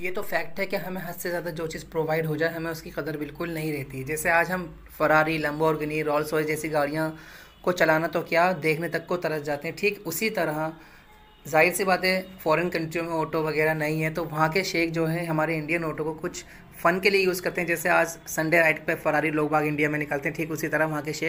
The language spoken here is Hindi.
ये तो फैक्ट है कि हमें हद से ज़्यादा जो चीज़ प्रोवाइड हो जाए हमें उसकी कदर बिल्कुल नहीं रहती जैसे आज हम फरारी और गनी रॉल्स वॉयस जैसी गाड़ियाँ को चलाना तो क्या देखने तक को तरस जाते हैं ठीक उसी तरह जाहिर सी बातें फॉरेन कंट्रियों में ऑटो वगैरह नहीं है तो वहाँ के शेख जो है हमारे इंडियन ऑटो को कुछ फ़न के लिए यूज़ करते हैं जैसे आज संडे राइट पर फरारी लोग बाग इंडिया में निकलते हैं ठीक उसी तरह वहाँ के शेख